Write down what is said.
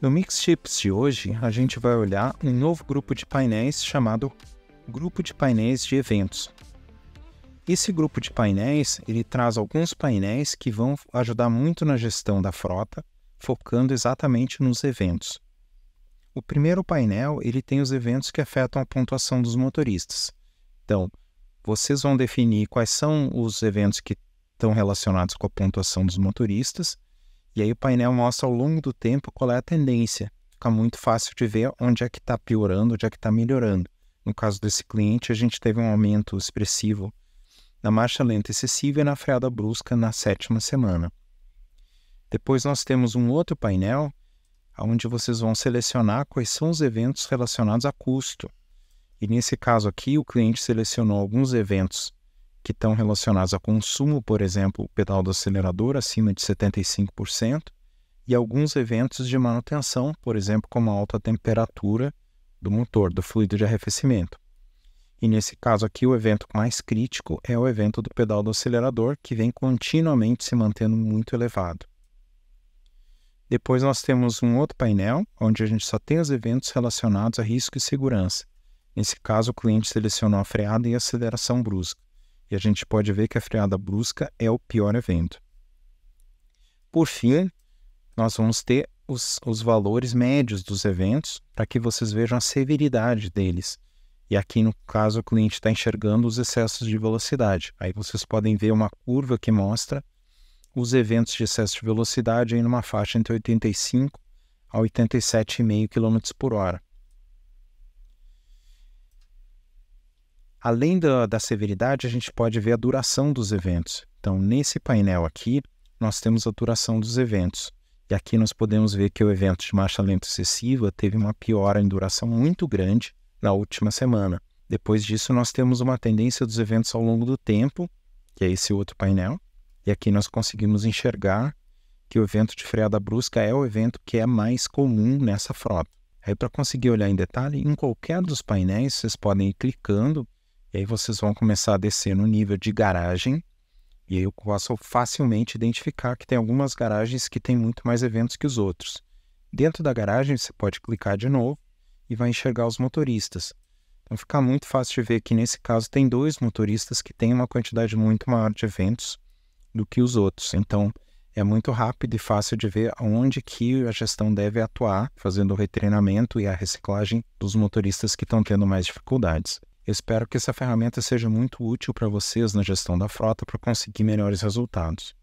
No Chips de hoje, a gente vai olhar um novo grupo de painéis chamado Grupo de Painéis de Eventos. Esse grupo de painéis, ele traz alguns painéis que vão ajudar muito na gestão da frota, focando exatamente nos eventos. O primeiro painel, ele tem os eventos que afetam a pontuação dos motoristas. Então, vocês vão definir quais são os eventos que estão relacionados com a pontuação dos motoristas. E aí o painel mostra ao longo do tempo qual é a tendência. Fica muito fácil de ver onde é que está piorando, onde é que está melhorando. No caso desse cliente, a gente teve um aumento expressivo na marcha lenta excessiva e na freada brusca na sétima semana. Depois nós temos um outro painel onde vocês vão selecionar quais são os eventos relacionados a custo. E nesse caso aqui, o cliente selecionou alguns eventos que estão relacionados a consumo, por exemplo, o pedal do acelerador acima de 75%, e alguns eventos de manutenção, por exemplo, como a alta temperatura do motor, do fluido de arrefecimento. E nesse caso aqui, o evento mais crítico é o evento do pedal do acelerador, que vem continuamente se mantendo muito elevado. Depois nós temos um outro painel, onde a gente só tem os eventos relacionados a risco e segurança. Nesse caso, o cliente selecionou a freada e aceleração brusca. E a gente pode ver que a freada brusca é o pior evento. Por fim, nós vamos ter os, os valores médios dos eventos para que vocês vejam a severidade deles. E aqui, no caso, o cliente está enxergando os excessos de velocidade. Aí vocês podem ver uma curva que mostra os eventos de excesso de velocidade em uma faixa entre 85 a 87,5 km por hora. Além da, da severidade, a gente pode ver a duração dos eventos. Então, nesse painel aqui, nós temos a duração dos eventos. E aqui nós podemos ver que o evento de marcha lenta excessiva teve uma piora em duração muito grande na última semana. Depois disso, nós temos uma tendência dos eventos ao longo do tempo, que é esse outro painel. E aqui nós conseguimos enxergar que o evento de freada brusca é o evento que é mais comum nessa frota. Aí, para conseguir olhar em detalhe, em qualquer dos painéis, vocês podem ir clicando e aí vocês vão começar a descer no nível de garagem. E aí eu posso facilmente identificar que tem algumas garagens que têm muito mais eventos que os outros. Dentro da garagem, você pode clicar de novo e vai enxergar os motoristas. Então fica muito fácil de ver que nesse caso tem dois motoristas que têm uma quantidade muito maior de eventos do que os outros. Então é muito rápido e fácil de ver onde que a gestão deve atuar, fazendo o retreinamento e a reciclagem dos motoristas que estão tendo mais dificuldades espero que essa ferramenta seja muito útil para vocês na gestão da frota para conseguir melhores resultados.